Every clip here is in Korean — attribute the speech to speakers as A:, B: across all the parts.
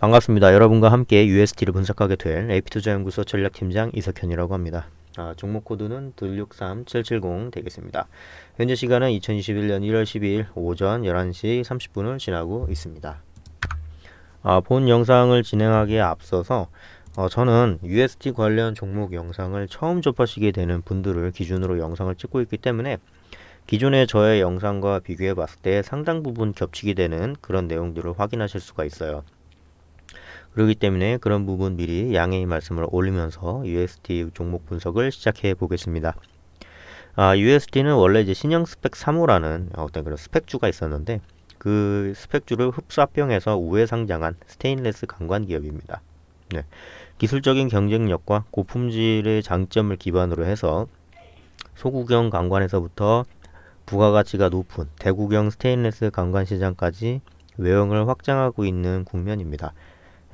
A: 반갑습니다. 여러분과 함께 u s t 를 분석하게 될 AP투자연구소 전략팀장 이석현이라고 합니다. 아, 종목 코드는 들63770 되겠습니다. 현재 시간은 2021년 1월 12일 오전 11시 30분을 지나고 있습니다. 아, 본 영상을 진행하기에 앞서서 어, 저는 USD 관련 종목 영상을 처음 접하시게 되는 분들을 기준으로 영상을 찍고 있기 때문에 기존의 저의 영상과 비교해 봤을 때 상당 부분 겹치게 되는 그런 내용들을 확인하실 수가 있어요. 그렇기 때문에 그런 부분 미리 양해의 말씀을 올리면서 UST 종목 분석을 시작해 보겠습니다. 아, USD는 원래 이제 신형 스펙 3호라는 어떤 그런 스펙주가 있었는데 그 스펙주를 흡사병에서 우회 상장한 스테인레스 강관 기업입니다. 네. 기술적인 경쟁력과 고품질의 장점을 기반으로 해서 소구경 강관에서부터 부가가치가 높은 대구경 스테인레스 강관 시장까지 외형을 확장하고 있는 국면입니다.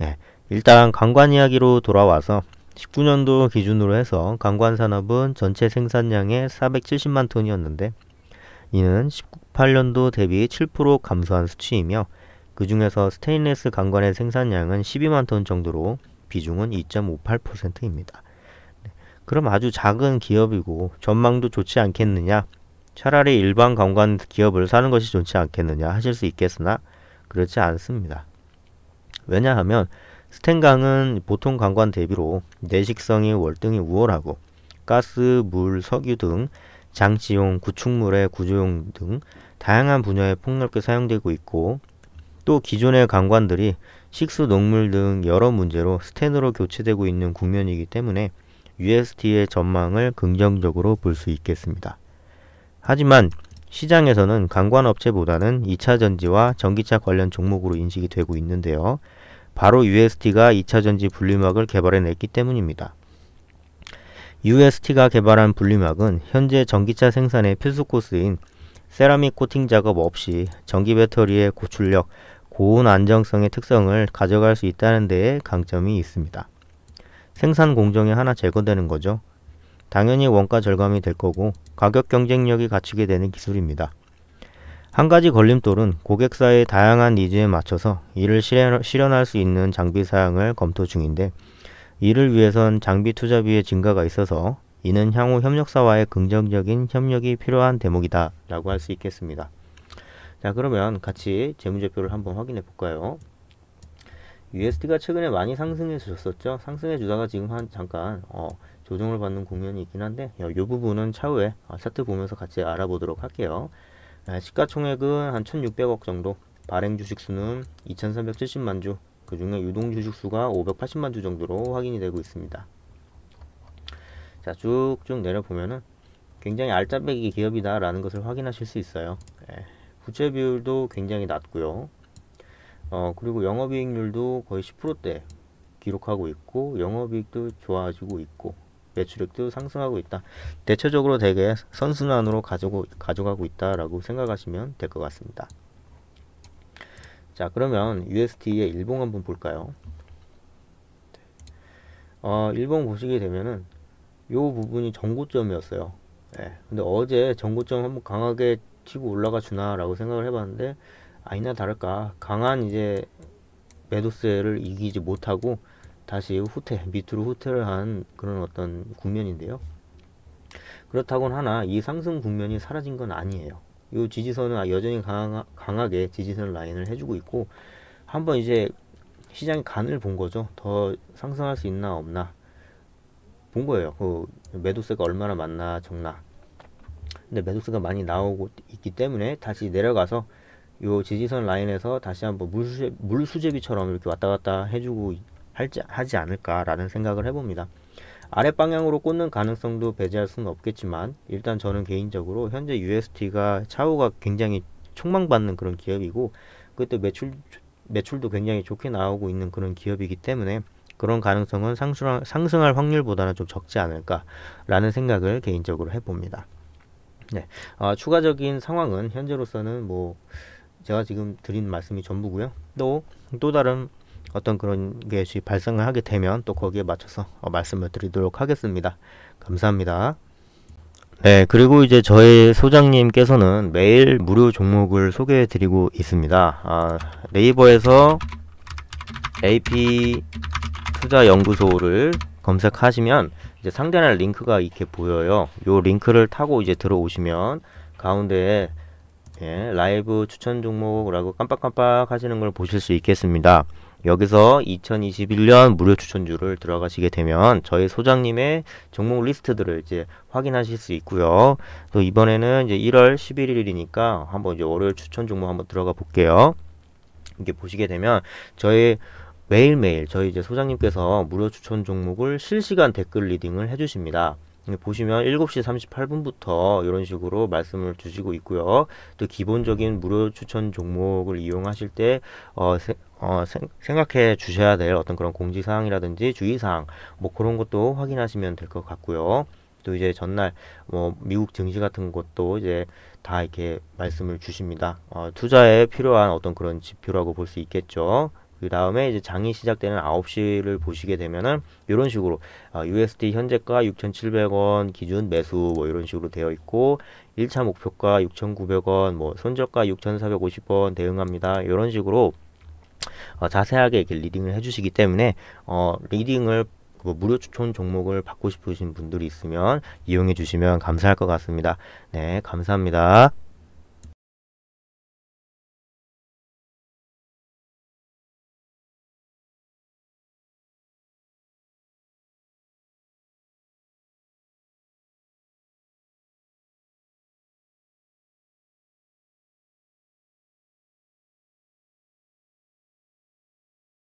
A: 예, 일단 관관 이야기로 돌아와서 19년도 기준으로 해서 관관 산업은 전체 생산량의 470만 톤이었는데 이는 18년도 대비 7% 감소한 수치이며 그 중에서 스테인레스 강관의 생산량은 12만 톤 정도로 비중은 2.58%입니다. 그럼 아주 작은 기업이고 전망도 좋지 않겠느냐? 차라리 일반 관관 기업을 사는 것이 좋지 않겠느냐 하실 수 있겠으나 그렇지 않습니다. 왜냐하면 스탠강은 보통 강관 대비로 내식성이 월등히 우월하고 가스, 물, 석유 등 장치용, 구축물의 구조용 등 다양한 분야에 폭넓게 사용되고 있고 또 기존의 강관들이 식수, 녹물등 여러 문제로 스탠으로 교체되고 있는 국면이기 때문에 USD의 전망을 긍정적으로 볼 수 있겠습니다. 하지만 시장에서는 관관업체보다는 2차전지와 전기차 관련 종목으로 인식이 되고 있는데요. 바로 UST가 2차전지 분리막을 개발해냈기 때문입니다. UST가 개발한 분리막은 현재 전기차 생산의 필수 코스인 세라믹 코팅 작업 없이 전기 배터리의 고출력, 고온 안정성의 특성을 가져갈 수 있다는 데에 강점이 있습니다. 생산 공정이 하나 제거되는 거죠. 당연히 원가 절감이 될 거고 가격 경쟁력이 갖추게 되는 기술입니다. 한 가지 걸림돌은 고객사의 다양한 니즈에 맞춰서 이를 실현, 할수 있는 장비 사양을 검토 중인데 이를 위해선 장비 투자비의 증가가 있어서 이는 향후 협력사와의 긍정적인 협력이 필요한 대목이다 라고 할 수 있겠습니다. 자 그러면 같이 재무제표를 한번 확인해 볼까요? USD가 최근에 많이 상승해 주셨었죠. 상승해 주다가 지금 한 잠깐 어, 조정을 받는 국면이 있긴 한데 이 어, 부분은 차후에 어, 차트 보면서 같이 알아보도록 할게요. 아, 시가총액은 한 1600억 정도 발행 주식수는 2370만 주, 그 중에 유동 주식수가 580만 주 정도로 확인이 되고 있습니다. 자 쭉쭉 내려보면은 굉장히 알짜배기 기업이다 라는 것을 확인하실 수 있어요. 예, 부채 비율도 굉장히 낮고요. 어, 그리고 영업이익률도 거의 10%대 기록하고 있고 영업이익도 좋아지고 있고 매출액도 상승하고 있다. 대체적으로 되게 선순환으로 가지고 가져가고 있다라고 생각하시면 될 것 같습니다. 자 그러면 USD의 일봉 한번 볼까요? 어, 일봉 보시게 되면은 요 부분이 전고점이었어요. 예, 근데 어제 전고점 한번 강하게 치고 올라가 주나라고 생각을 해봤는데 아니나 다를까 강한 이제 메도스를 이기지 못하고 다시 후퇴 밑으로 후퇴를 한 그런 어떤 국면인데요. 그렇다곤 하나 이 상승 국면이 사라진 건 아니에요. 이 지지선은 여전히 강하, 강하게 지지선 라인을 해주고 있고 한번 이제 시장의 간을 본 거죠. 더 상승할 수 있나 없나 본 거예요. 그 매도세가 얼마나 많나 적나. 근데 매도세가 많이 나오고 있기 때문에 다시 내려가서 요 지지선 라인에서 다시 한번 물수제, 물수제비처럼 이렇게 왔다 갔다 해주고 할지, 하지 않을까라는 생각을 해봅니다. 아랫방향으로 꽂는 가능성도 배제할 수는 없겠지만 일단 저는 개인적으로 현재 UST가 차후가 굉장히 촉망받는 그런 기업이고 그때 매출 매출도 굉장히 좋게 나오고 있는 그런 기업이기 때문에 그런 가능성은 상승 상승할 확률보다는 좀 적지 않을까라는 생각을 개인적으로 해봅니다. 네, 어, 추가적인 상황은 현재로서는 뭐 제가 지금 드린 말씀이 전부고요. 또또 네. 다른 어떤 그런 게 발생을 하게 되면 또 거기에 맞춰서 어, 말씀을 드리도록 하겠습니다. 감사합니다. 네, 그리고 이제 저희 소장님께서는 매일 무료 종목을 소개해 드리고 있습니다. 아, 네이버에서 AP 투자 연구소를 검색하시면 이제 상단에 링크가 이렇게 보여요. 요 링크를 타고 이제 들어오시면 가운데에 예, 라이브 추천 종목이라고 깜빡깜빡 하시는 걸 보실 수 있겠습니다. 여기서 2021년 무료 추천주를 들어가시게 되면 저희 소장님의 종목 리스트들을 이제 확인하실 수 있고요. 또 이번에는 이제 1월 11일이니까 한번 이제 월요일 추천 종목 한번 들어가 볼게요. 이게 보시게 되면 저희 매일매일 저희 이제 소장님께서 무료 추천 종목을 실시간 댓글 리딩을 해주십니다. 예, 보시면 7시 38분부터 이런 식으로 말씀을 주시고 있고요. 또 기본적인 무료 추천 종목을 이용하실 때 어, 세, 어, 생각해 주셔야 될 어떤 그런 공지사항이라든지 주의사항 뭐 그런 것도 확인하시면 될 것 같고요. 또 이제 전날 뭐 미국 증시 같은 것도 이제 다 이렇게 말씀을 주십니다. 어, 투자에 필요한 어떤 그런 지표라고 볼 수 있겠죠. 그 다음에 이제 장이 시작되는 9시를 보시게 되면은 이런 식으로 아, USD 현재가 6,700원 기준 매수 뭐 이런 식으로 되어 있고 1차 목표가 6,900원 뭐 손절가 6,450원 대응합니다. 이런 식으로 어, 자세하게 이렇게 리딩을 해주시기 때문에 어, 리딩을 뭐 무료 추천 종목을 받고 싶으신 분들이 있으면 이용해 주시면 감사할 것 같습니다. 네, 감사합니다.